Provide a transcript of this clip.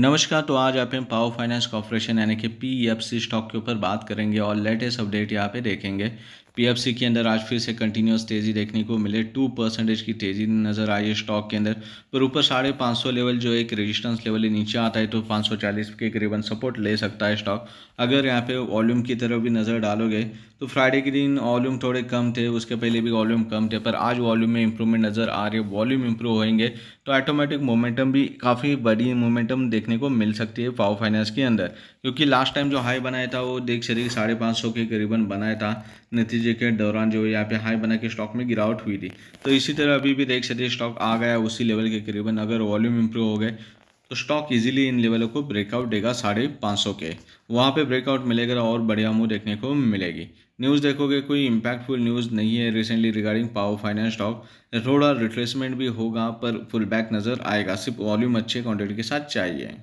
नमस्कार तो आज आप हम पावर फाइनेंस कॉर्पोरेशन यानी कि पी एफ सी स्टॉक के ऊपर बात करेंगे और लेटेस्ट अपडेट यहाँ पे देखेंगे पीएफसी के अंदर आज फिर से कंटिन्यूस तेज़ी देखने को मिले टू परसेंटेज की तेज़ी नज़र आई है स्टॉक के अंदर पर ऊपर साढ़े पाँच सौ लेवल जो एक रेजिस्टेंस लेवल नीचे आता है तो पाँच सौ चालीस के करीबन सपोर्ट ले सकता है स्टॉक अगर यहाँ पे वॉल्यूम की तरफ भी नज़र डालोगे तो फ्राइडे के दिन वॉल्यूम थोड़े कम थे उसके पहले भी वॉल्यूम कम थे पर आज वॉल्यूम में इंप्रूवमेंट नज़र आ रही है वॉल्यूम इंप्रूव होएंगे तो ऑटोमेटिक मोमेंटम भी काफ़ी बड़ी मोमेंटम देखने को मिल सकती है पावर फाइनेंस के अंदर क्योंकि लास्ट टाइम जो हाई बनाया था वो देख शरीर साढ़े पाँच सौ के करीबन बनाया था नतीजे चीज़ें के दौरान जो यहाँ पे हाई बना के स्टॉक में गिरावट हुई थी तो इसी तरह अभी भी देख सकते स्टॉक आ गया उसी लेवल के करीबन अगर वॉल्यूम इंप्रूव हो गए तो स्टॉक इजीली इन लेवलों को ब्रेकआउट देगा साढ़े पाँच सौ के वहाँ पे ब्रेकआउट मिलेगा और बढ़िया मूव देखने को मिलेगी न्यूज़ देखोगे कोई इम्पैक्टफुल न्यूज़ नहीं है recently regarding power finance stock थोड़ा रिट्रेसमेंट भी होगा पर फुल बैक नज़र आएगा सिर्फ वॉल्यूम अच्छे क्वान्टिटी के साथ चाहिए